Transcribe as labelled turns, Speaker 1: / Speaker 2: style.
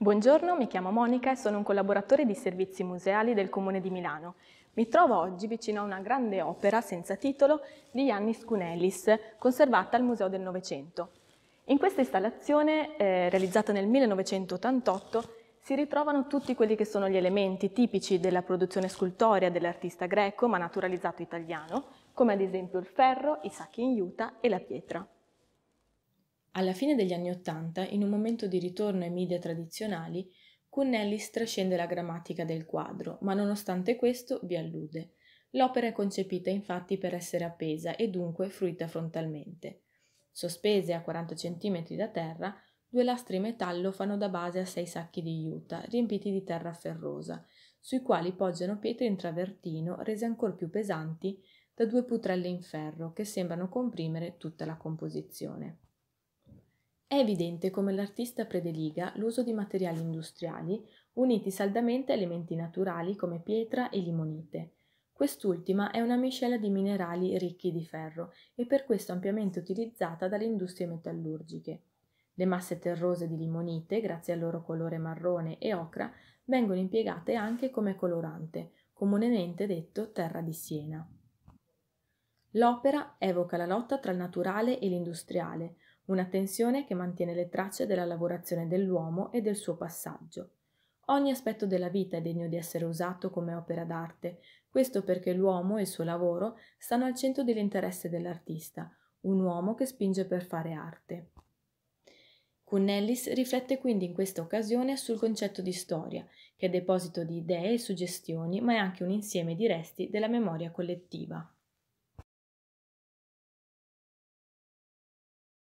Speaker 1: Buongiorno, mi chiamo Monica e sono un collaboratore di servizi museali del Comune di Milano. Mi trovo oggi vicino a una grande opera senza titolo di Iannis Kunellis, conservata al Museo del Novecento. In questa installazione, eh, realizzata nel 1988, si ritrovano tutti quelli che sono gli elementi tipici della produzione scultorea dell'artista greco, ma naturalizzato italiano, come ad esempio il ferro, i sacchi in juta e la pietra. Alla fine degli anni Ottanta, in un momento di ritorno ai media tradizionali, Cunnellis trascende la grammatica del quadro, ma nonostante questo vi allude. L'opera è concepita infatti per essere appesa e dunque fruita frontalmente. Sospese a 40 cm da terra, due lastre in metallo fanno da base a sei sacchi di iuta, riempiti di terra ferrosa, sui quali poggiano pietre in travertino rese ancor più pesanti da due putrelle in ferro che sembrano comprimere tutta la composizione. È evidente come l'artista prediliga l'uso di materiali industriali uniti saldamente a elementi naturali come pietra e limonite. Quest'ultima è una miscela di minerali ricchi di ferro e per questo ampiamente utilizzata dalle industrie metallurgiche. Le masse terrose di limonite, grazie al loro colore marrone e ocra, vengono impiegate anche come colorante, comunemente detto terra di Siena. L'opera evoca la lotta tra il naturale e l'industriale, una tensione che mantiene le tracce della lavorazione dell'uomo e del suo passaggio. Ogni aspetto della vita è degno di essere usato come opera d'arte, questo perché l'uomo e il suo lavoro stanno al centro dell'interesse dell'artista, un uomo che spinge per fare arte. Cunnellis riflette quindi in questa occasione sul concetto di storia, che è deposito di idee e suggestioni, ma è anche un insieme di resti della memoria collettiva.